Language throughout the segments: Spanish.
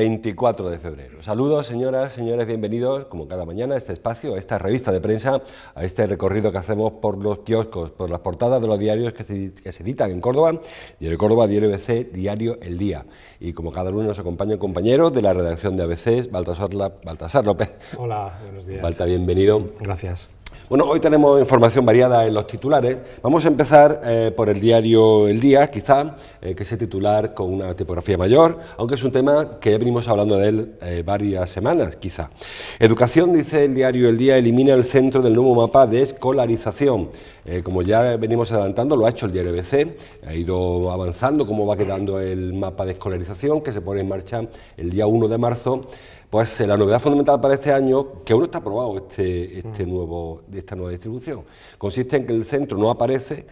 24 de febrero. Saludos, señoras, señores, bienvenidos, como cada mañana, a este espacio, a esta revista de prensa, a este recorrido que hacemos por los kioscos, por las portadas de los diarios que se, editan en Córdoba, Diario Córdoba, Diario ABC, Diario El Día. Y como cada uno nos acompaña un compañero de la redacción de ABC, Baltasar, Baltasar López. Hola, buenos días. Balta, bienvenido. Gracias. Bueno, hoy tenemos información variada en los titulares. Vamos a empezar eh, por el diario El Día, quizá, eh, que es el titular con una tipografía mayor, aunque es un tema que ya venimos hablando de él eh, varias semanas, quizás. Educación, dice el diario El Día, elimina el centro del nuevo mapa de escolarización. como ya venimos adelantando, lo ha hecho el diario BC, ha ido avanzando cómo va quedando el mapa de escolarización que se pone en marcha el día 1 de marzo. Pues eh, la novedad fundamental para este año, que aún está aprobado este, este nuevo, esta nueva distribución, consiste en que el centro no aparece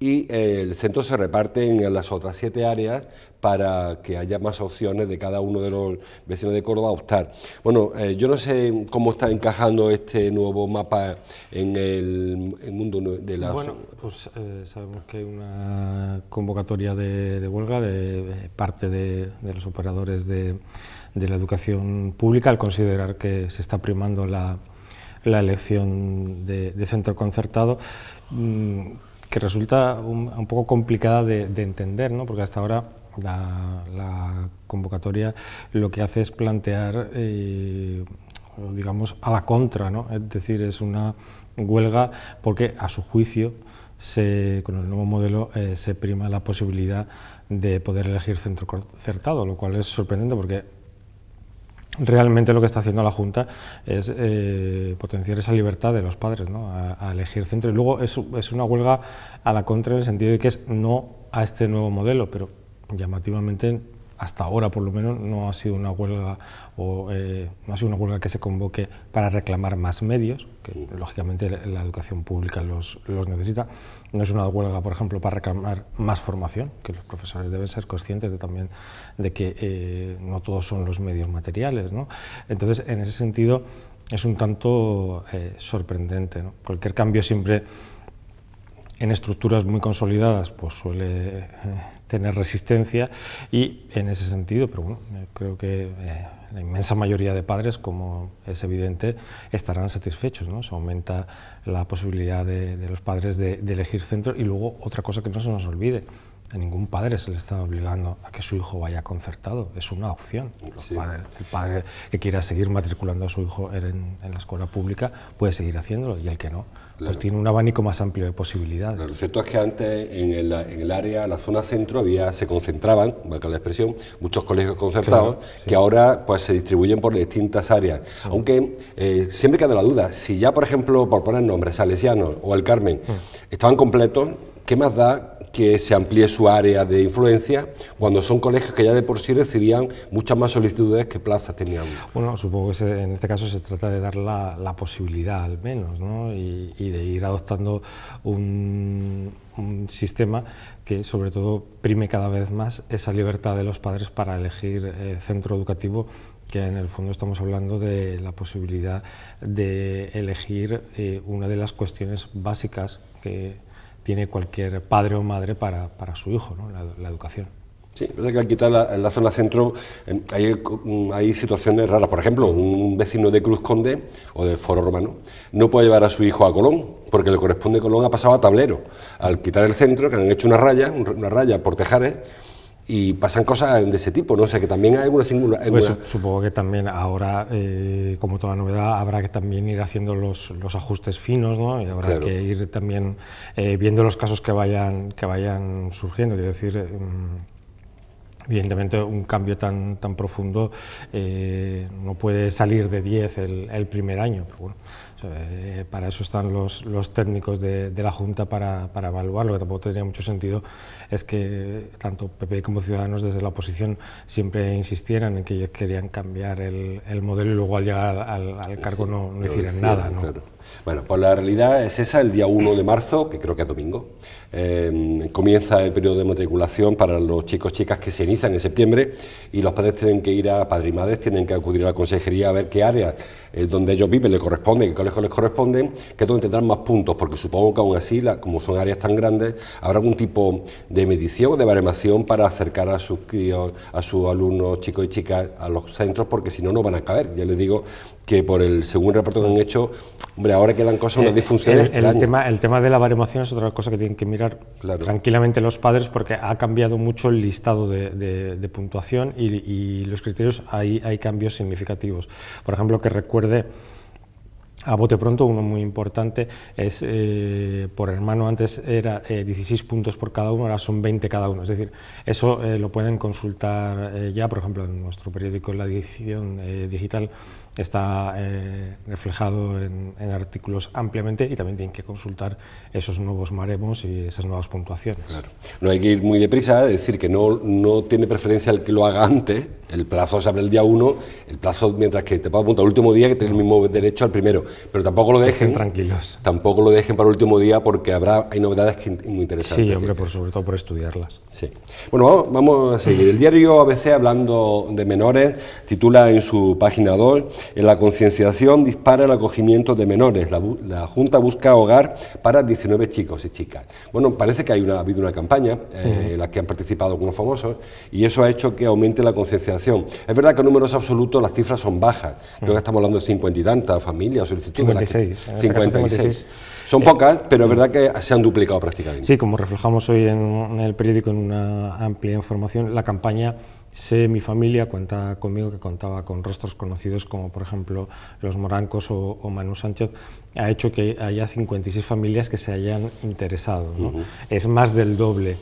y eh, el centro se reparte en las otras siete áreas para que haya más opciones de cada uno de los vecinos de Córdoba a optar. Bueno, eh, yo no sé cómo está encajando este nuevo mapa en el, mundo de la... Bueno, pues sabemos que hay una convocatoria de, huelga de, parte de los operadores de de la educación pública al considerar que se está primando la, elección de, centro concertado, mm, que resulta un, poco complicada de, entender, porque hasta ahora la, convocatoria lo que hace es plantear, eh, digamos, a la contra, ¿no? es decir, es una huelga porque a su juicio, con el nuevo modelo, eh, se prima la posibilidad de poder elegir centro concertado, lo cual es sorprendente porque realmente lo que está haciendo la Junta es eh, potenciar esa libertad de los padres ¿no? a, elegir centro. Y luego es, una huelga a la contra en el sentido de que es no a este nuevo modelo, pero llamativamente hasta ahora por lo menos no ha sido una huelga o eh, sido una huelga que se convoque para reclamar más medios que lógicamente la educación pública los, necesita no es una huelga por ejemplo para reclamar más formación que los profesores deben ser conscientes de también de que eh, no todos son los medios materiales entonces en ese sentido es un tanto eh, sorprendente cualquier cambio siempre en estructuras muy consolidadas pues suele tener resistencia y en ese sentido, pero bueno, eh, creo que eh, la inmensa mayoría de padres, como es evidente, estarán satisfechos, ¿no? Se aumenta la posibilidad de, los padres de, de elegir centro y luego otra cosa que no se nos olvide, a ningún padre se le está obligando a que su hijo vaya concertado, es una opción. el padre que quiera seguir matriculando a su hijo en, la escuela pública puede seguir haciéndolo y el que no, pues tiene un abanico más amplio de posibilidades. lo cierto es que antes en el, en área, la zona centro, había, se concentraban, valga la expresión, muchos colegios concertados que ahora pues, se distribuyen por distintas áreas. Aunque eh, siempre queda la duda, si ya por ejemplo, por poner nombres, Salesiano o el Carmen, mm. estaban completos, ¿qué más da que se amplíe su área de influencia, cuando son colegios que ya de por sí recibían muchas más solicitudes que plazas tenían. Bueno, supongo que en este caso se trata de dar la, posibilidad al menos, ¿no? y, de ir adoptando un, sistema que sobre todo prime cada vez más esa libertad de los padres para elegir eh, centro educativo que en el fondo estamos hablando de la posibilidad de elegir eh, una de las cuestiones básicas que tiene cualquier padre o madre para, su hijo, ¿no? la, educación. Sí, es que al quitar la, la zona centro hay, situaciones raras. Por ejemplo, un vecino de Cruz Conde o de Foro Romano no puede llevar a su hijo a Colón, porque le corresponde Colón ha pasado a tablero. Al quitar el centro, que han hecho una raya, una raya por tejares, y pasan cosas de ese tipo, ¿no? O sea, que también hay alguna singular... Pues, supongo que también ahora, eh, como toda novedad, habrá que también ir haciendo los, ajustes finos, ¿no? Y habrá que ir también eh, viendo los casos que vayan, que vayan surgiendo, quiero decir... Mm, evidentemente, un cambio tan, tan profundo eh, no puede salir de 10 el, el primer año. Pero bueno, eh, para eso están los, técnicos de, la Junta para, evaluar. Lo que tampoco tendría mucho sentido es que tanto PP como Ciudadanos desde la oposición siempre insistieran en que ellos querían cambiar el, modelo y luego al llegar al, cargo no, hicieran nada. Bueno, pues la realidad es esa, el día 1 de marzo, que creo que es domingo. Em, comienza el periodo de matriculación para los chicos y chicas que se inician en septiembre y los padres tienen que ir a, padres y madres tienen que acudir a la consejería a ver qué áreas eh, donde ellos viven le corresponden, qué colegios les corresponden, que es donde tendrán más puntos, porque supongo que aún así, como son áreas tan grandes, habrá algún tipo de medición, de baremación para acercar a sus críos, a sus alumnos, chicos y chicas, a los centros, porque si no, no van a caber. Ya les digo que por el segundo reporte que han hecho, hombre, ahora quedan cosas, unas eh, disfunciones el, este tema, el tema de la baremación es otra cosa que tienen que mirar tranquilamente los padres porque ha cambiado mucho el listado de, puntuación y, los criterios hay, hay cambios significativos. Por ejemplo, que recuerde a bote pronto, uno muy importante es eh, por hermano, antes era 16 eh, puntos por cada uno, ahora son 20 cada uno. Es decir, eso eh, lo pueden consultar ya, por ejemplo, en nuestro periódico, la edición digital está eh, reflejado en, artículos ampliamente y también tienen que consultar esos nuevos maremos y esas nuevas puntuaciones. No hay que ir muy deprisa, es decir, que no, no tiene preferencia el que lo haga antes, el plazo se abre el día 1, el plazo mientras que te puedo apuntar el último día que tiene el mismo derecho al primero, pero tampoco lo dejen. tranquilos. Tampoco lo dejen para el último día porque habrá, hay novedades muy interesantes. Sí, hombre, sobre todo por estudiarlas. Sí. Bueno, vamos, vamos a seguir. El diario ABC, hablando de menores, titula en su página 2, en la concienciación dispara el acogimiento de menores. La, Junta busca hogar para 19 chicos y chicas. Bueno, parece que hay una, ha habido una campaña eh, en la que han participado algunos famosos y eso ha hecho que aumente la concienciación. Es verdad que en números absolutos las cifras son bajas. Creo que mm. estamos hablando de 50 y tantas familias, solicitudes. 56. 56. Son eh, pocas, pero es verdad que se han duplicado prácticamente. Sí, como reflejamos hoy en el periódico en una amplia información, la campaña Sé mi familia cuenta conmigo que contaba con rostros conocidos como por ejemplo los Morancos o, Manu Sánchez, ha hecho que haya 56 familias que se hayan interesado. Es más del doble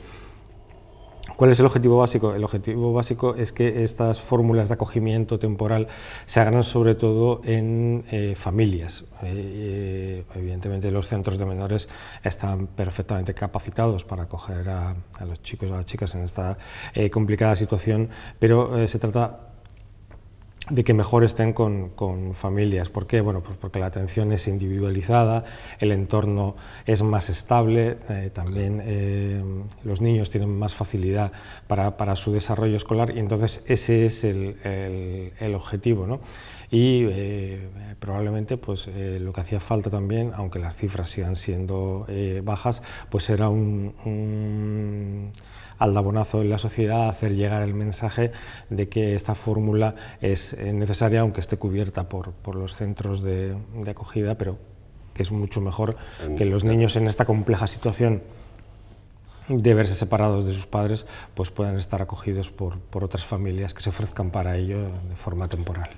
¿Cuál es el objetivo básico? El objetivo básico es que estas fórmulas de acogimiento temporal se hagan sobre todo en eh, familias. Eh, eh, evidentemente los centros de menores están perfectamente capacitados para acoger a, los chicos o a las chicas en esta complicada situación, pero se trata de que mejor estén con, con, familias. ¿Por qué? Bueno, pues porque la atención es individualizada, el entorno es más estable, eh, también eh, los niños tienen más facilidad para, para, su desarrollo escolar y entonces ese es el, el, objetivo. ¿no? Y eh, probablemente pues, lo que hacía falta también, aunque las cifras sigan siendo bajas, pues era un aldabonazo en la sociedad, hacer llegar el mensaje de que esta fórmula es eh, necesaria, aunque esté cubierta por, los centros de acogida, pero que es mucho mejor que los niños en esta compleja situación de verse separados de sus padres, pues puedan estar acogidos por, por, otras familias que se ofrezcan para ello de forma temporal.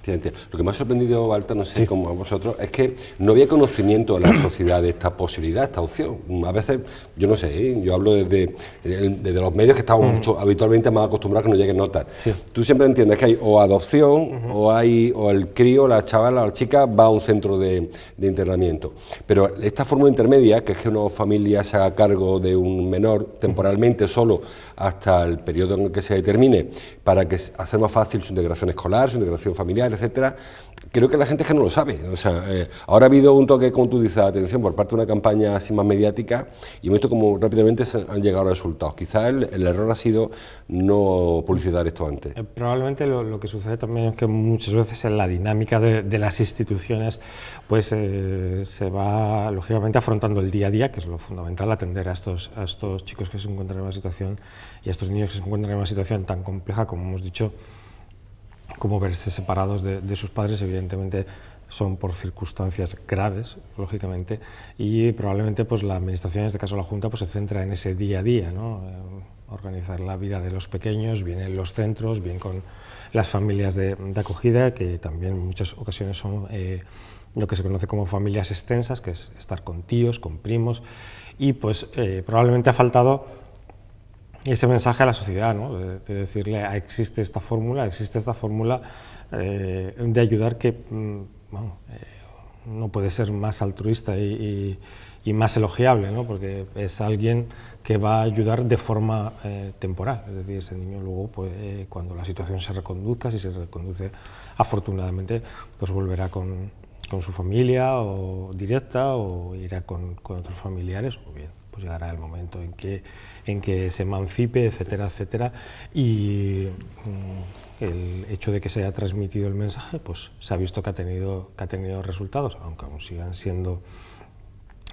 Lo que me ha sorprendido, Walter, no sé cómo como a vosotros, es que no había conocimiento en la sociedad de esta posibilidad, esta opción. A veces, yo no sé, ¿eh? yo hablo desde, eh, desde, los medios que estamos mm. mucho, habitualmente más acostumbrados a que nos lleguen notas. Tú siempre entiendes que hay o adopción, o hay o el crío, la chavala la chica va a un centro de, de internamiento. Pero esta fórmula intermedia, que es que una familia se haga cargo de un menor temporalmente solo hasta el periodo en que se determine para que hacer más fácil su integración escolar, su integración familiar, etcétera, creo que la gente es que no lo sabe. O sea, eh, ahora ha habido un toque, como tú dices, atención por parte de una campaña así más mediática y hemos visto cómo rápidamente se han llegado a resultados. Quizás el, error ha sido no publicitar esto antes. Eh, probablemente lo, que sucede también es que muchas veces en la dinámica de, las instituciones pues eh, se va lógicamente afrontando el día a día, que es lo fundamental, atender a estos, a estos chicos que se encuentran en una situación y a estos niños que se encuentran en una situación tan compleja como hemos dicho como verse separados de, sus padres, evidentemente son por circunstancias graves, lógicamente, y probablemente pues, la Administración, en este caso la Junta, pues, se centra en ese día a día, ¿no? Eh, organizar la vida de los pequeños, bien en los centros, bien con las familias de, acogida, que también en muchas ocasiones son eh, lo que se conoce como familias extensas, que es estar con tíos, con primos, y pues eh, probablemente ha faltado ese mensaje a la sociedad, ¿no? de, decirle, ah, existe esta fórmula, existe esta fórmula eh, de ayudar que mm, eh, no puede ser más altruista y, más elogiable, ¿no? porque es alguien que va a ayudar de forma eh, temporal, es decir, ese niño luego, pues, cuando la situación se reconduzca, si se reconduce afortunadamente, pues volverá con, su familia o directa o irá con, con otros familiares o bien. Pues llegará el momento en que, en que se emancipe, etcétera, etcétera, y mm, el hecho de que se haya transmitido el mensaje, pues se ha visto que ha tenido, que ha tenido resultados, aunque aún sigan siendo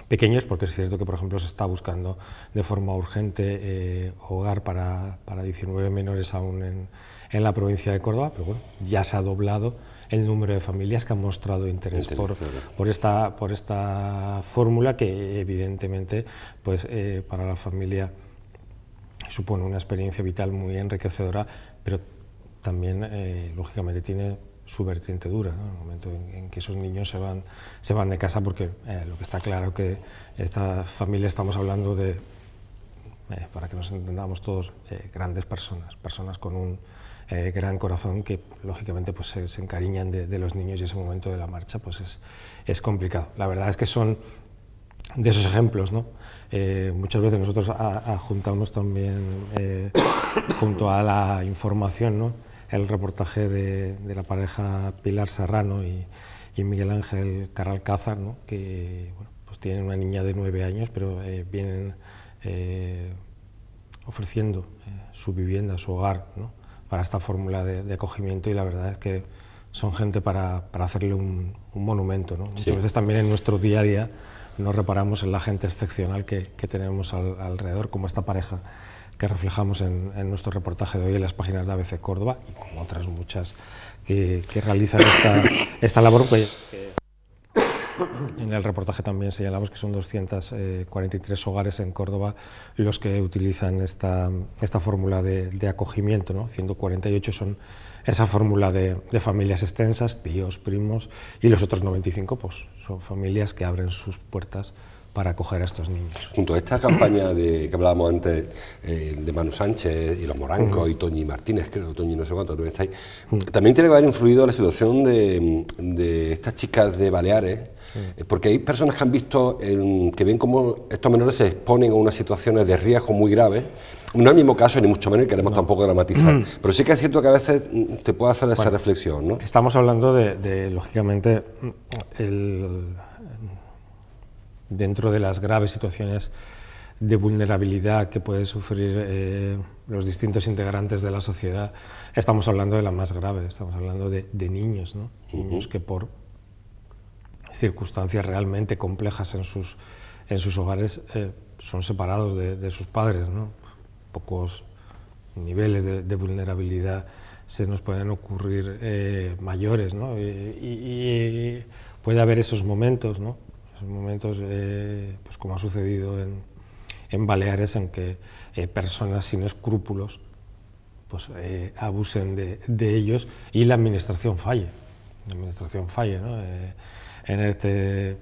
pequeños, porque es cierto que, por ejemplo, se está buscando de forma urgente eh, hogar para, para, 19 menores aún en, en la provincia de Córdoba, pero bueno, ya se ha doblado el número de familias que han mostrado interés por, por, esta, por esta fórmula que evidentemente pues, eh, para la familia supone una experiencia vital muy enriquecedora, pero también eh, lógicamente tiene su vertiente dura, En el momento en, que esos niños se van, se van de casa, porque eh, lo que está claro que esta familia estamos hablando de, para que nos entendamos todos, grandes personas, personas con un eh, gran corazón que lógicamente pues, se, encariñan de, los niños y ese momento de la marcha pues es, complicado. La verdad es que son de esos ejemplos, ¿no? Eh, muchas veces nosotros juntamos también eh, junto a la información, ¿no? El reportaje de, la pareja Pilar Serrano y, Miguel Ángel Carralcázar, ¿no? Que pues tienen una niña de nueve años, pero vienen ofreciendo su vivienda, su hogar, ¿no? para esta fórmula de, acogimiento y la verdad es que son gente para, hacerle un, monumento. Muchas veces también en nuestro día a día nos reparamos en la gente excepcional que, tenemos alrededor, como esta pareja que reflejamos en, nuestro reportaje de hoy en las páginas de ABC Córdoba y como otras muchas que, realizan esta, labor. Pues, en el reportaje también señalamos que son 243 eh, hogares en Córdoba los que utilizan esta, fórmula de, acogimiento, ¿no? 148 son esa fórmula de, familias extensas, tíos, primos, y los otros 95 pues, son familias que abren sus puertas para acoger a estos niños. Junto a esta campaña de, que hablábamos antes eh, de Manu Sánchez y los Morancos y Toñi Martínez, creo, Toñi no sé cuánto, también tiene que haber influido la situación de, estas chicas de Baleares, eh, porque hay personas que han visto, que ven cómo estos menores se exponen a unas situaciones de riesgo muy graves. No es el mismo caso, ni mucho menos, y queremos tampoco dramatizar. pero sí que es cierto que a veces te puede hacer esa reflexión. ¿no? Estamos hablando de, de lógicamente, el dentro de las graves situaciones de vulnerabilidad que pueden sufrir eh, los distintos integrantes de la sociedad, estamos hablando de la más grave, estamos hablando de, niños, ¿no? niños que por circunstancias realmente complejas en sus, en sus hogares eh, son separados de, sus padres. ¿no? Pocos niveles de, vulnerabilidad se nos pueden ocurrir eh, mayores ¿no? y, y, puede haber esos momentos. ¿no? momentos, eh, pues como ha sucedido en, Baleares, en que eh, personas sin escrúpulos pues, eh, abusen de, ellos y la administración falle. La administración falle. en este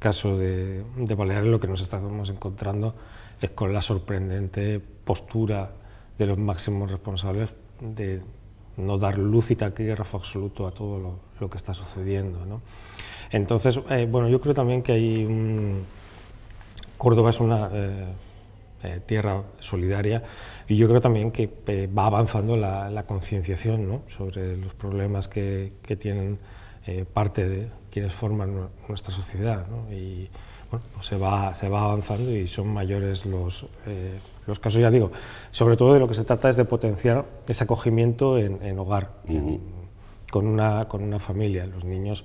caso de, de Baleares lo que nos estamos encontrando es con la sorprendente postura de los máximos responsables de no dar luz y taquígrafo absoluto a todo lo, que está sucediendo. ¿no? Entonces, eh, bueno, yo creo también que hay un... Córdoba es una eh, eh, tierra solidaria y yo creo también que va avanzando la, concienciación sobre los problemas que, tienen parte de quienes forman nuestra sociedad. Y bueno, pues se, va, se va avanzando y son mayores los los casos, ya digo, sobre todo de lo que se trata es de potenciar ese acogimiento en, hogar, con, una, con una familia. Los niños,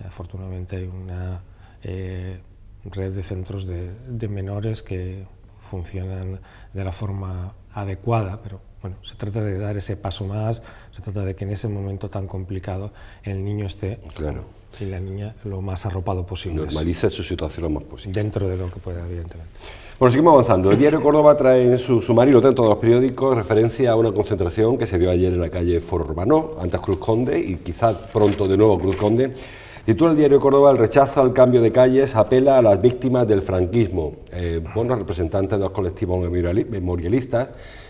eh, afortunadamente, hay una eh, red de centros de, de menores que funcionan de la forma adecuada, pero se trata de dar ese paso más, se trata de que en ese momento tan complicado el niño esté claro. y la niña lo más arropado posible. normalice su situación lo más posible. Dentro de lo que pueda, evidentemente. Bueno, seguimos avanzando. El diario Córdoba trae en su sumario, lo traen todos los periódicos, referencia a una concentración que se dio ayer en la calle Foro Urbano, antes Cruz Conde y quizás pronto de nuevo Cruz Conde. Titula el diario Córdoba, el rechazo al cambio de calles apela a las víctimas del franquismo. Eh, representantes de los colectivos memorialistas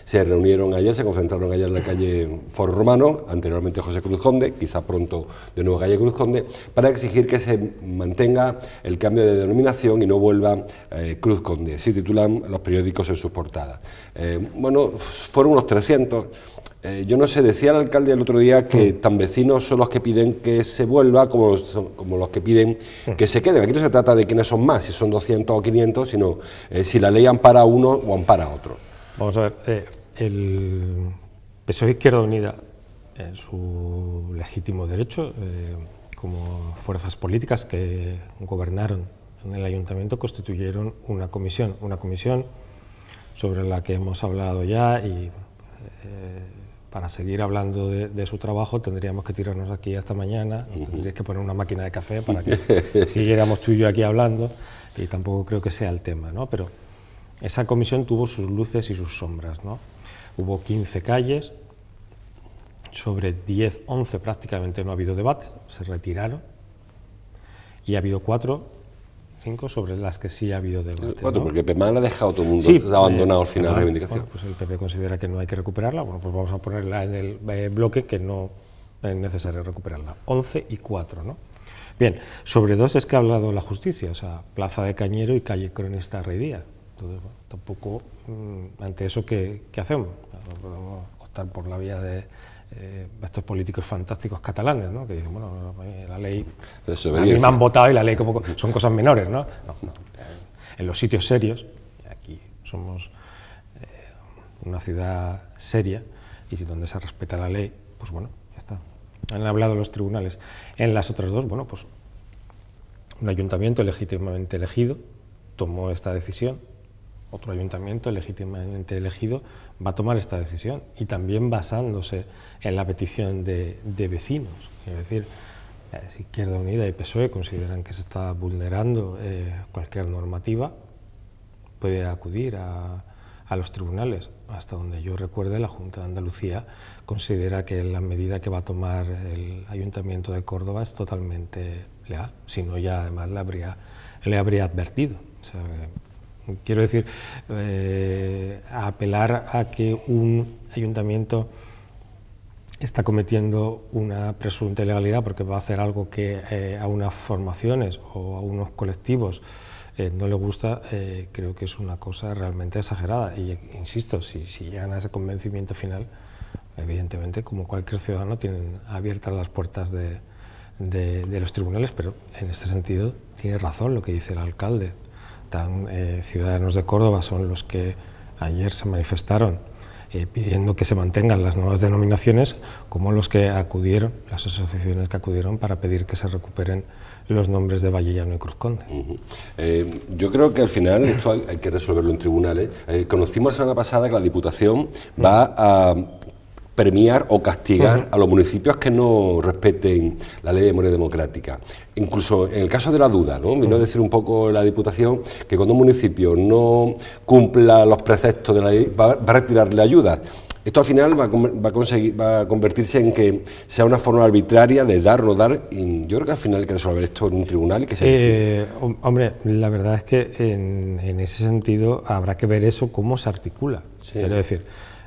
se reunieron ayer, se concentraron ayer en la calle Foro Romano, anteriormente José Cruz Conde, quizá pronto de nuevo calle Cruz Conde, para exigir que se mantenga el cambio de denominación y no vuelva eh, Cruz Conde. Así titulan los periódicos en sus portadas. Eh, bueno, fueron unos 300. Eh, yo no sé, decía el alcalde el otro día que mm. tan vecinos son los que piden que se vuelva como, los que piden mm. que se quede Aquí no se trata de quiénes son más, si son 200 o 500, sino si la ley ampara a uno o ampara a otro. Vamos a ver, el PSOE Izquierda Unida, en su legítimo derecho, eh, como fuerzas políticas que gobernaron en el ayuntamiento, constituyeron una comisión, una comisión sobre la que hemos hablado ya y eh, para seguir hablando de, su trabajo tendríamos que tirarnos aquí hasta mañana, y que poner una máquina de café para que siguiéramos tú y yo aquí hablando y tampoco creo que sea el tema, ¿no? Pero esa comisión tuvo sus luces y sus sombras, ¿no? Hubo 15 calles, sobre 10, 11 prácticamente no ha habido debate, se retiraron, y ha habido cuatro, cinco sobre las que sí ha habido debate. Cuatro, porque el ha dejado todo el mundo eh, abandonado al final de la reivindicación. pues el PP considera que no hay que recuperarla, bueno, pues vamos a ponerla en el eh, bloque que no es necesario recuperarla. 11 y 4, ¿no? Bien, sobre dos es que ha hablado la justicia, o sea, Plaza de Cañero y calle Cronista Rey Díaz. Entonces, bueno, tampoco, mm, ante eso, qué hacemos? No podemos optar por la vía de eh, estos políticos fantásticos catalanes, ¿no? que dicen, bueno, eh, la ley, a mí me han votado y la ley como son cosas menores. ¿no? En los sitios serios, aquí somos eh, una ciudad seria y si donde se respeta la ley, pues bueno, ya está. Han hablado los tribunales. En las otras dos, bueno, pues un ayuntamiento legítimamente elegido tomó esta decisión otro ayuntamiento legítimamente elegido va a tomar esta decisión y también basándose en la petición de, vecinos. Es decir, eh, si Izquierda Unida y PSOE consideran que se está vulnerando eh, cualquier normativa, puede acudir a, los tribunales. Hasta donde yo recuerde, la Junta de Andalucía considera que la medida que va a tomar el Ayuntamiento de Córdoba es totalmente leal, si no ya además le habría, le habría advertido. Quiero decir, eh, apelar a que un ayuntamiento está cometiendo una presunta ilegalidad porque va a hacer algo que eh, a unas formaciones o a unos colectivos eh, no le gusta, creo que es una cosa realmente exagerada. Y insisto, si, llegan a ese convencimiento final, evidentemente, como cualquier ciudadano, tienen abiertas las puertas de los tribunales, pero en este sentido tiene razón lo que dice el alcalde tan eh, ciudadanos de Córdoba son los que ayer se manifestaron eh, pidiendo que se mantengan las nuevas denominaciones, como los que acudieron, las asociaciones que acudieron para pedir que se recuperen los nombres de Vallellano y Cruz Conde. Eh, yo creo que al final esto hay, que resolverlo en tribunales. conocimos la semana pasada que la Diputación va a premiar o castigar a los municipios que no respeten la ley de memoria democrática. Incluso en el caso de la duda, ¿no? vino a decir un poco la Diputación que cuando un municipio no cumpla los preceptos de la ley va, a retirarle ayuda. Esto al final va a, conseguir, va a, convertirse en que sea una forma arbitraria de dar o no dar. Y yo creo que al final hay que resolver esto en un tribunal que se eh, Hombre, la verdad es que en, ese sentido habrá que ver eso cómo se articula. Es decir,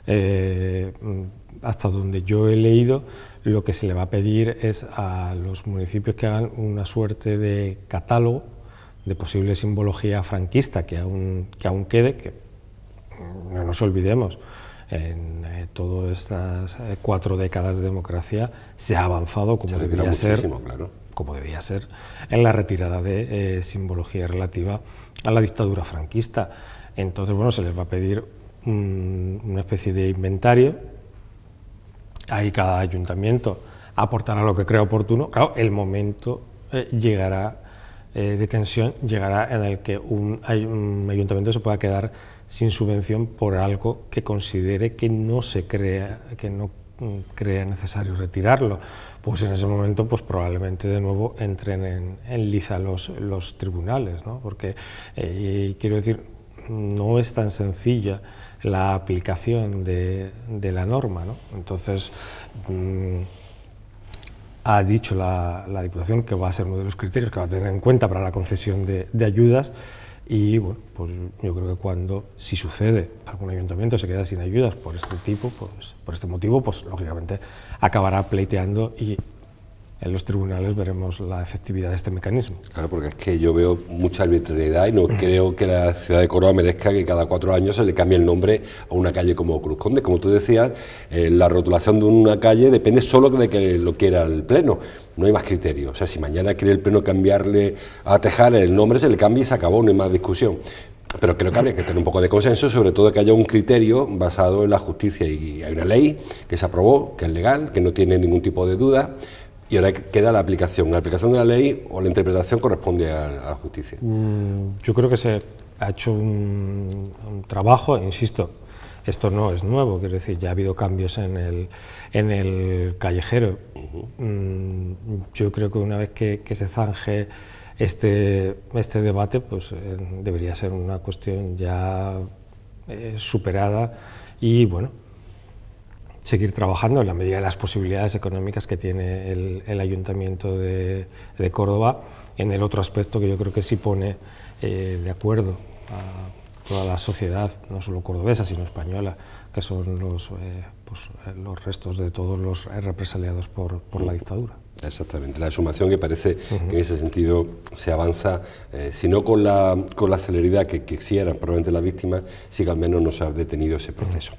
eh, hasta donde yo he leído, lo que se le va a pedir es a los municipios que hagan una suerte de catálogo de posible simbología franquista que aún, que aún quede, que no nos olvidemos, en eh, todas estas eh, cuatro décadas de democracia se ha avanzado como debía ser. como debía ser, en la retirada de eh, simbología relativa a la dictadura franquista. Entonces, bueno, se les va a pedir una especie de inventario ahí cada ayuntamiento aportará lo que crea oportuno. Claro, el momento eh, llegará eh, de tensión, llegará en el que un, ayuntamiento se pueda quedar sin subvención por algo que considere que no se crea, que no mm, crea necesario retirarlo, pues en ese momento pues probablemente de nuevo entren en, liza los, tribunales, ¿no? porque eh, quiero decir, no es tan sencilla la aplicación de, la norma. ¿no? Entonces, mm, ha dicho la, Diputación que va a ser uno de los criterios que va a tener en cuenta para la concesión de, de ayudas. Y bueno, pues yo creo que cuando, si sucede, algún ayuntamiento se queda sin ayudas por este tipo, pues, por este motivo, pues lógicamente acabará pleiteando y, en los tribunales veremos la efectividad de este mecanismo. Claro, porque es que yo veo mucha arbitrariedad y no creo que la ciudad de Córdoba merezca que cada cuatro años se le cambie el nombre a una calle como Cruz Conde. Como tú decías, eh, la rotulación de una calle depende solo de que lo quiera el Pleno. No hay más criterio. O sea, si mañana quiere el Pleno cambiarle a Tejar el nombre, se le cambia y se acabó, no hay más discusión. Pero creo que habría que tener un poco de consenso, sobre todo que haya un criterio basado en la justicia y hay una ley que se aprobó, que es legal, que no tiene ningún tipo de duda, y ahora queda la aplicación. La aplicación de la ley o la interpretación corresponde a, la justicia. Mm, yo creo que se ha hecho un, trabajo, e insisto, esto no es nuevo, quiero decir, ya ha habido cambios en el, en el callejero. Mm, yo creo que una vez que, se zanje este, este debate, pues eh, debería ser una cuestión ya eh, superada y bueno, seguir trabajando en la medida de las posibilidades económicas que tiene el, el Ayuntamiento de, Córdoba en el otro aspecto que yo creo que sí pone eh, de acuerdo a toda la sociedad, no solo cordobesa, sino española, que son los, eh, pues, eh, los restos de todos los represaliados por, por la mm. dictadura. Exactamente, la sumación que parece que en ese sentido se avanza, eh, si no con la, con la celeridad que quisieran probablemente las víctimas, sí que al menos no se ha detenido ese proceso.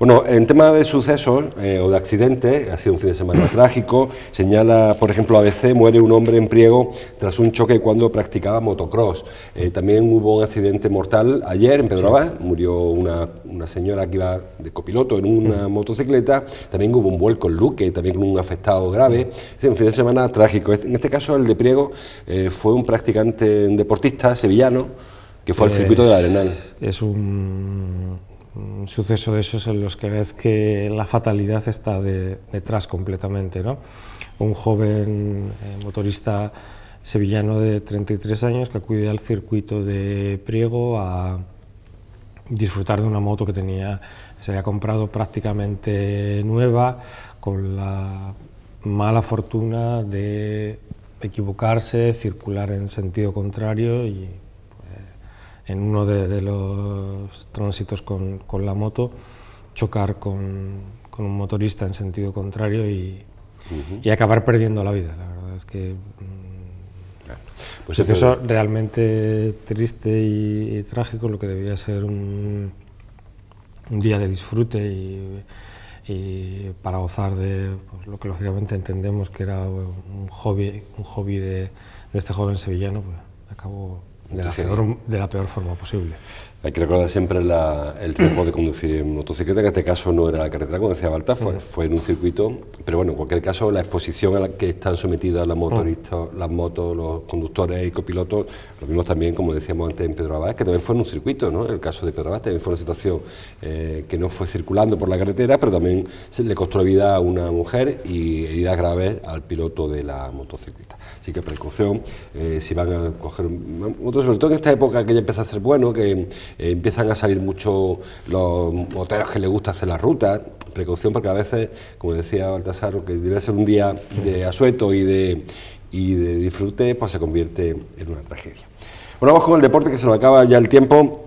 Bueno, en tema de sucesos eh, o de accidentes, ha sido un fin de semana trágico, señala, por ejemplo, ABC, muere un hombre en priego tras un choque cuando practicaba motocross. Eh, también hubo un accidente mortal ayer en Pedro Abad, murió una, señora que iba de copiloto en una motocicleta, también hubo un vuelco en Luque, también con un afectado grave. en fin, de semana trágico. En este caso, el de Priego eh, fue un practicante deportista sevillano que fue al circuito de Arenal. Es un, suceso de esos en los que ves que la fatalidad está detrás completamente. ¿no? Un joven eh, motorista sevillano de 33 años que acude al circuito de Priego a disfrutar de una moto que tenía, se había comprado prácticamente nueva, con la mala fortuna de equivocarse, circular en sentido contrario y eh, en uno de, los tránsitos con, la moto chocar con, con, un motorista en sentido contrario y, acabar perdiendo la vida. La verdad es que mm, pues eso realmente triste y, trágico, lo que debía ser un, un día de disfrute y y para gozar de pues, lo que lógicamente entendemos que era un hobby, un hobby de, este joven sevillano, pues acabó de la peor forma posible. Hay que recordar siempre el tiempo de conducir en motocicleta, que en este caso no era la carretera, como decía balta fue, en un circuito, pero bueno, en cualquier caso, la exposición a la que están sometidas las motoristas, las motos, los conductores y copilotos, lo vimos también, como decíamos antes en Pedro Abad, que también fue en un circuito, ¿no? El caso de Pedro Abad también fue una situación eh, que no fue circulando por la carretera, pero también le costó la vida a una mujer y heridas graves al piloto de la motocicleta. Así que precaución, eh, si van a coger sobre todo en esta época que ya empieza a ser bueno, que eh, empiezan a salir mucho los moteros que les gusta hacer la ruta, precaución porque a veces, como decía Baltasar, que debe ser un día de asueto y de, y de disfrute, pues se convierte en una tragedia. Bueno, vamos con el deporte que se nos acaba ya el tiempo.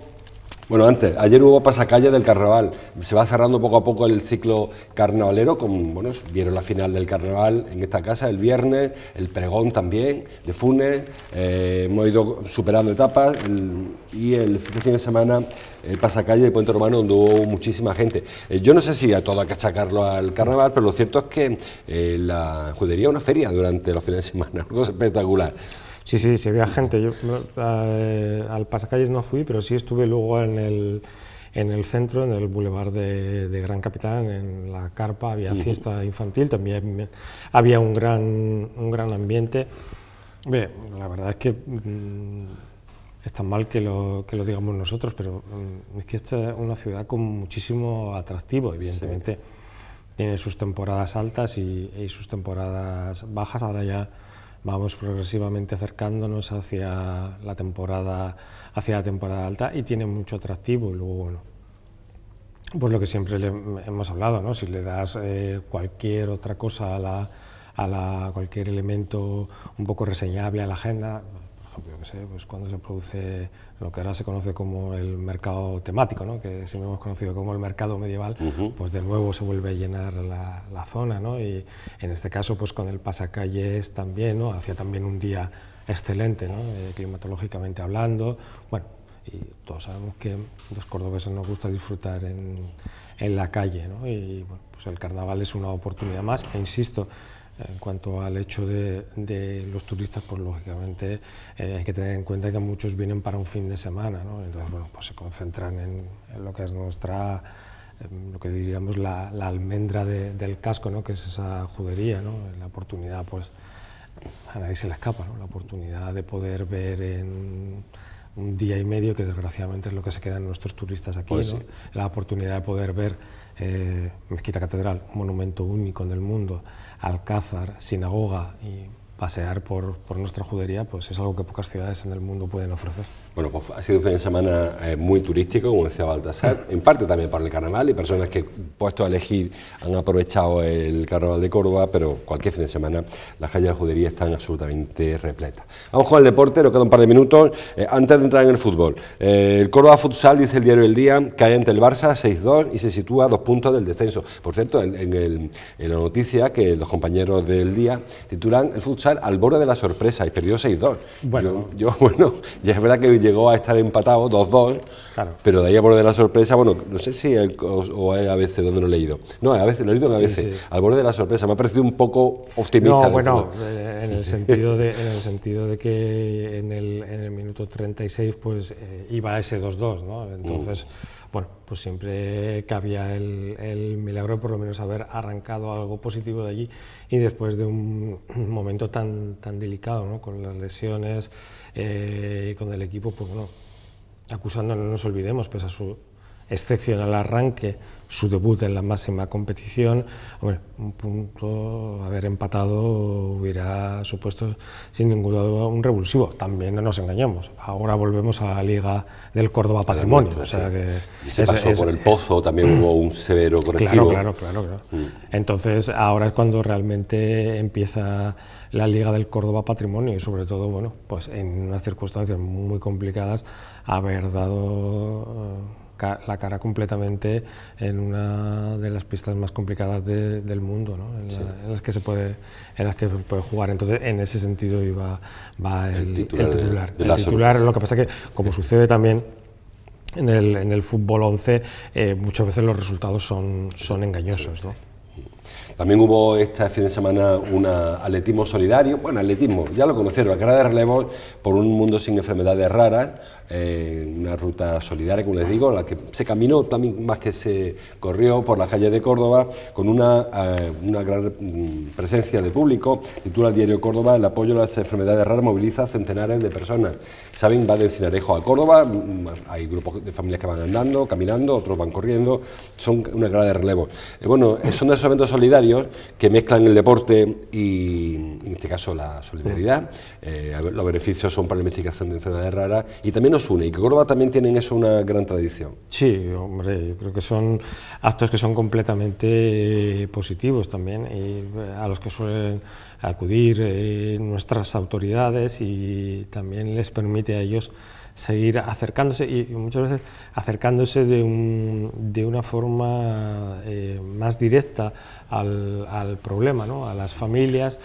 Bueno, antes, ayer hubo pasacalle del carnaval. Se va cerrando poco a poco el ciclo carnavalero. como bueno, vieron la final del carnaval en esta casa el viernes, el pregón también de Funes. Eh, hemos ido superando etapas y el fin de semana el eh, pasacalle del Puente Romano donde hubo muchísima gente. Eh, yo no sé si a todo hay que achacarlo al carnaval, pero lo cierto es que la judería es una feria durante los fines de semana, algo espectacular. Sí, sí, se veía gente. Yo eh, al pasacalles no fui, pero sí estuve luego en el, en el centro, en el Boulevard de, Gran Capitán, en la carpa, había fiesta infantil, también había un gran, un gran ambiente. la verdad es que mm, está es tan mal que lo, que lo digamos nosotros, pero mm, es que esta es una ciudad con muchísimo atractivo, evidentemente. Tiene sus temporadas altas y sus temporadas bajas, ahora ya vamos progresivamente acercándonos hacia la temporada, hacia la temporada alta y tiene mucho atractivo. Y luego, bueno, pues lo que siempre le hemos hablado, ¿no? si le das eh, cualquier otra cosa a la, a la, cualquier elemento un poco reseñable a la agenda, pues cuando se produce lo que ahora se conoce como el mercado temático, que siempre hemos conocido como el mercado medieval, pues de nuevo se vuelve a llenar la, zona, y en este caso pues con el pasacalles también, hacía también un día excelente, eh, climatológicamente hablando, bueno, y todos sabemos que los cordobeses nos gusta disfrutar en, la calle, y pues el carnaval es una oportunidad más, e insisto, en cuanto al hecho de, los turistas, pues lógicamente eh, hay que tener en cuenta que muchos vienen para un fin de semana, ¿no? entonces bueno, pues se concentran en, lo que es nuestra, em, lo que diríamos la, almendra del casco, ¿no? que es esa judería, ¿no? la oportunidad, pues a nadie se le escapa, ¿no? la oportunidad de poder ver en un día y medio, que desgraciadamente es lo que se quedan nuestros turistas aquí, pues la oportunidad de poder ver Mezquita eh, Catedral, monumento único en el mundo, Alcázar, sinagoga y pasear por nuestra judería, pues es algo que pocas ciudades en el mundo pueden ofrecer. Bueno, pues ha sido un fin de semana eh, muy turístico, como decía Baltasar, en parte también por el carnaval y personas que, puesto a elegir, han aprovechado el carnaval de Córdoba, pero cualquier fin de semana las calles de judería están absolutamente repletas. Vamos con el deporte, nos quedan un par de minutos. Eh, antes de entrar en el fútbol, eh, el Córdoba Futsal, dice el diario El Día, cae ante el Barça 6-2 y se sitúa a dos puntos del descenso. Por cierto, en, la noticia que los compañeros del Día titulan el futsal al borde de la sorpresa y perdió 6-2. Bueno, yo, bueno, ya es verdad que llegó a estar empatado 2-2, pero de ahí a borde de la sorpresa, bueno, no sé si el, o, a veces ABC, donde lo he leído. No, a veces, lo he leído en ABC, al borde de la sorpresa, me ha parecido un poco optimista. No, bueno, eh, en el, sentido de, en el sentido de que en el, en el minuto 36 pues eh, iba a ese 2-2, ¿no? Mm. Entonces bueno, pues siempre cabía el, milagro por lo menos haber arrancado algo positivo de allí y después de un momento tan, tan delicado, ¿no? con las lesiones eh, y con el equipo, pues bueno, acusando, no nos olvidemos, pues a su excepcional arranque, su debut en la máxima competición, un punto haber empatado hubiera supuesto sin ningún duda un revulsivo. También no nos engañamos. Ahora volvemos a la Liga del Córdoba Patrimonio. y se pasó por el pozo, también hubo un severo correctivo. Claro, claro, claro. claro. Mm. Entonces ahora es cuando realmente empieza la Liga del Córdoba Patrimonio y sobre todo, bueno, pues en unas circunstancias muy complicadas haber dado la cara completamente en una de las pistas más complicadas del mundo, en, las que se puede, en las que jugar. Entonces, en ese sentido iba, el, titular. El titular, lo que pasa que, como sucede también en el, fútbol 11, eh, muchas veces los resultados son, son engañosos. También hubo este fin de semana un atletismo solidario, bueno, atletismo, ya lo conocieron, a cara de relevo por un mundo sin enfermedades raras, eh, una ruta solidaria, como les digo, la que se caminó también más que se corrió por las calles de Córdoba, con una, eh, gran mm, presencia de público. Titula el diario Córdoba, el apoyo a las enfermedades raras moviliza a centenares de personas. Saben, va de Encinarejo a Córdoba, mm, hay grupos de familias que van andando, caminando, otros van corriendo, son una gran de relevo. Eh, bueno, son esos eventos solidarios que mezclan el deporte y, en este caso, la solidaridad. Mm. los beneficios son para la investigación de enfermedades raras y también nos y que Córdoba también tiene en eso una gran tradición. Sí, hombre, yo creo que son actos que son completamente eh, positivos también y eh, a los que suelen acudir eh, nuestras autoridades y también les permite a ellos seguir acercándose y muchas veces acercándose de, un, de una forma más directa al, al problema, ¿no? a las familias,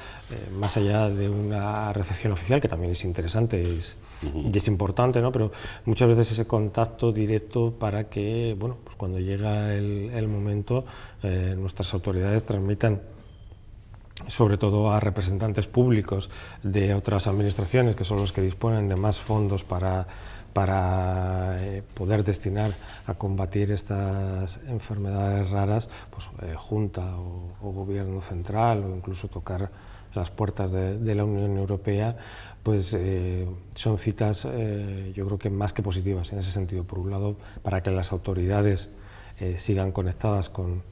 más allá de una recepción oficial, que también es interesante, es, y es importante, ¿no? Pero muchas veces ese contacto directo para que, bueno, pues cuando llega el, momento, eh, nuestras autoridades transmitan sobre todo a representantes públicos de otras administraciones, que son los que disponen de más fondos para, para eh, poder destinar a combatir estas enfermedades raras, pues eh, Junta o Gobierno Central o incluso tocar las puertas de, la Unión Europea, pues eh, son citas eh, yo creo que más que positivas en ese sentido. Por un lado, para que las autoridades eh, sigan conectadas con,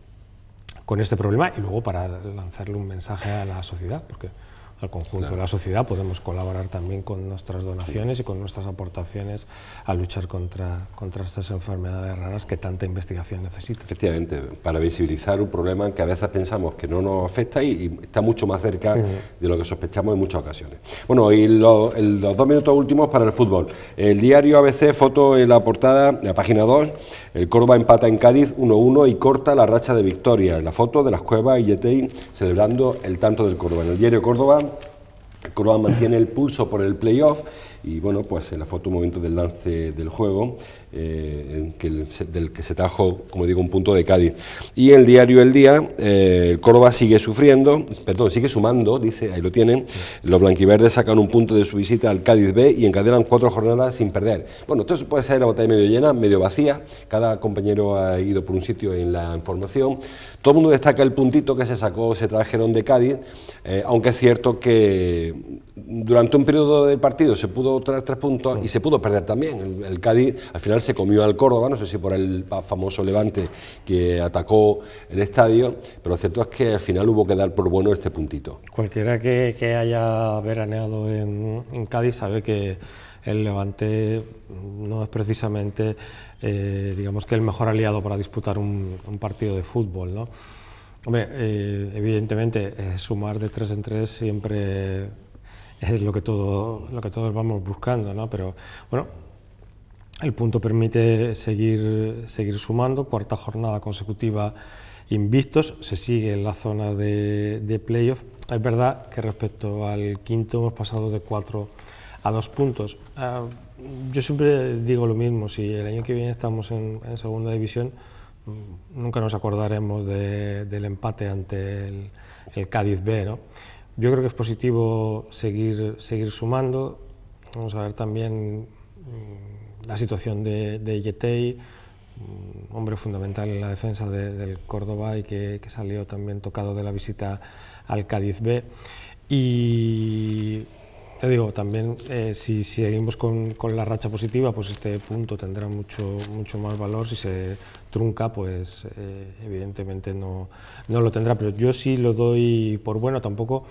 este problema y luego para lanzarle un mensaje a la sociedad, al conjunto de la sociedad, podemos colaborar también con nuestras donaciones y con nuestras aportaciones a luchar contra, contra estas enfermedades raras que tanta investigación necesita. Efectivamente, para visibilizar un problema que a veces pensamos que no nos afecta y, está mucho más cerca de lo que sospechamos en muchas ocasiones. Bueno, y los dos minutos últimos para el fútbol. El diario ABC, foto en la portada, la página 2, el Córdoba empata en Cádiz 1-1 y corta la racha de victoria. La foto de las cuevas y Yetein celebrando el tanto del Córdoba. En el diario Córdoba Croa mantiene el pulso por el playoff y bueno, pues en eh, la foto, un momento del lance del juego, eh, del que se trajo, como digo, un punto de Cádiz. Y el diario El Día, eh, el Córdoba sigue sufriendo, perdón, sigue sumando, dice, ahí lo tienen, los blanquiverdes sacan un punto de su visita al Cádiz B y encadenan cuatro jornadas sin perder. Bueno, esto puede ser la botella medio llena, medio vacía, cada compañero ha ido por un sitio en la información. Todo el mundo destaca el puntito que se sacó, se trajeron de Cádiz, aunque es cierto que durante un periodo de partido se pudo pudo tres puntos y se pudo perder también. El, Cádiz al final se comió al Córdoba, no sé si por el famoso Levante que atacó el estadio, pero lo cierto es que al final hubo que dar por bueno este puntito. Cualquiera que, haya veraneado en, Cádiz sabe que el Levante no es precisamente, eh, digamos que el mejor aliado para disputar un, partido de fútbol, ¿no? Eh, evidentemente, eh, sumar de tres en tres siempre es lo que, todo, lo que todos vamos buscando, ¿no? Pero bueno, el punto permite seguir, seguir sumando, cuarta jornada consecutiva invictos, se sigue en la zona de, de playoff. Es verdad que respecto al quinto hemos pasado de cuatro a dos puntos. Ah, yo siempre digo lo mismo, si el año que viene estamos en, segunda división, mm, nunca nos acordaremos del empate ante el, el Cádiz B, ¿no? Yo creo que es positivo seguir, seguir sumando. Vamos a ver también mm, la situación de, de mm, hombre fundamental en la defensa del Córdoba y que, salió también tocado de la visita al Cádiz B. Y te digo, también eh, si, seguimos con, la racha positiva, pues este punto tendrá mucho, mucho más valor. Si se trunca, pues eh, evidentemente no, no lo tendrá. Pero yo sí lo doy por bueno, tampoco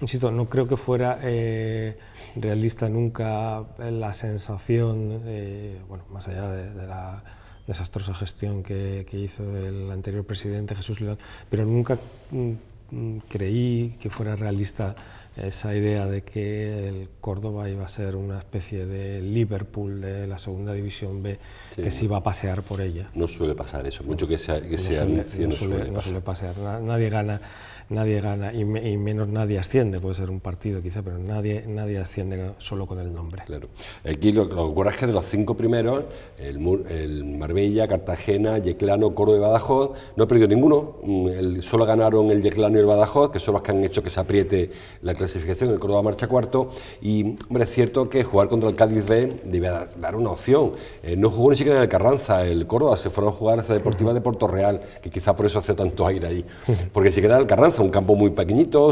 insisto, no creo que fuera eh, realista nunca la sensación, eh, bueno, más allá de, la desastrosa gestión que, hizo el anterior presidente Jesús León, pero nunca mm, mm, creí que fuera realista esa idea de que el Córdoba iba a ser una especie de Liverpool de la segunda división B que se iba a pasear por ella. No suele pasar eso, mucho que sea, que no sea suele, pasar. nadie gana nadie gana y, menos nadie asciende, puede ser un partido quizá, pero nadie, nadie asciende solo con el nombre. Claro. Aquí lo, corajes que es que de los cinco primeros, el, el Marbella, Cartagena, Yeclano, Córdoba y Badajoz, no ha perdido ninguno, mm, solo ganaron el Yeclano y el Badajoz, que son los que han hecho que se apriete la clasificación, el Córdoba marcha cuarto, y hombre, es cierto que jugar contra el Cádiz B debe dar, una opción, eh, no jugó ni siquiera en el Carranza, el Córdoba se fueron a jugar a esa Deportiva de Puerto Real, que quizá por eso hace tanto aire ahí, porque si siquiera el Carranza un campo muy pequeñito,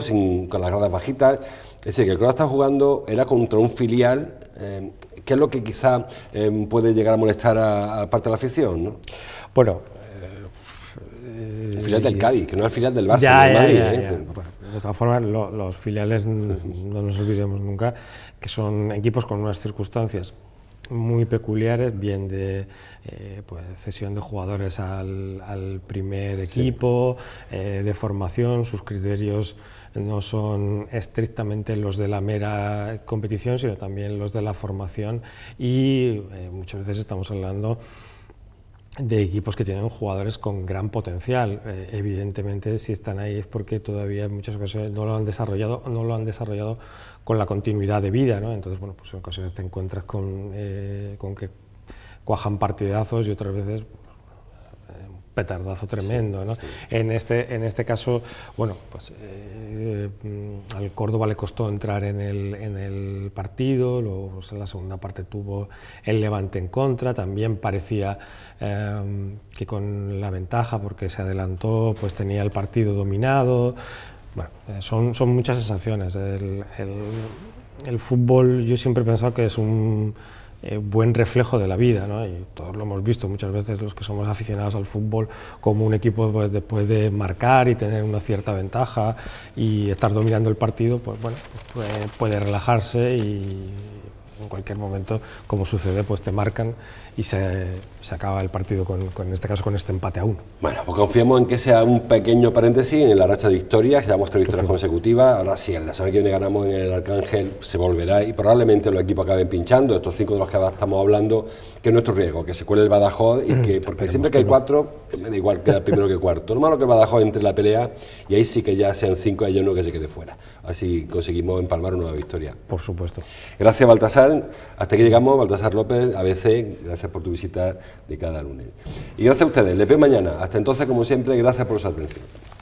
con las gradas bajitas. Es decir, que el que está jugando era contra un filial, eh, qué que es lo que quizá eh, puede llegar a molestar a, parte de la afición, ¿no? Bueno... el eh, filial del Cádiz, que no es el filial del Barça, del Madrid. de todas formas, los filiales, no nos olvidemos nunca, que son equipos con unas circunstancias muy peculiares, bien de eh, pues, cesión de jugadores al, primer equipo, eh, de formación, sus criterios no son estrictamente los de la mera competición, sino también los de la formación y eh, muchas veces estamos hablando de equipos que tienen jugadores con gran potencial. Eh, evidentemente, si están ahí es porque todavía en muchas ocasiones no lo han desarrollado, no lo han desarrollado con la continuidad de vida, Entonces, bueno, pues en ocasiones te encuentras con, eh, con que cuajan partidazos y otras veces petardazo tremendo. ¿no? En, este, en este caso, bueno, pues eh, mm, al Córdoba le costó entrar en el, en el partido, luego pues, en la segunda parte tuvo el levante en contra, también parecía eh, que con la ventaja, porque se adelantó, pues tenía el partido dominado. Bueno, eh, son, son muchas sensaciones. El, el fútbol yo siempre he pensado que es un eh, buen reflejo de la vida, ¿no? y todos lo hemos visto muchas veces los que somos aficionados al fútbol, como un equipo pues, después de marcar y tener una cierta ventaja y estar dominando el partido, pues bueno, pues, puede relajarse y en cualquier momento, como sucede, pues te marcan y se, acaba el partido, con, en este caso con este empate aún Bueno, pues confiamos en que sea un pequeño paréntesis en la racha de victorias, llevamos tres victorias consecutivas, ahora sí, en la semana que viene ganamos en el Arcángel, se volverá y probablemente los equipos acaben pinchando, estos cinco de los que estamos hablando, que es nuestro riesgo, que se cuele el Badajoz y que, mm, porque siempre que hay cuatro, me da igual queda primero que cuarto, lo malo que el Badajoz entre la pelea y ahí sí que ya sean cinco, y hay uno que se quede fuera, así conseguimos empalmar una nueva victoria. Por supuesto. Gracias Baltasar hasta que llegamos, Baltasar López, ABC, gracias por tu visita de cada lunes. Y gracias a ustedes, les veo mañana. Hasta entonces, como siempre, gracias por su atención.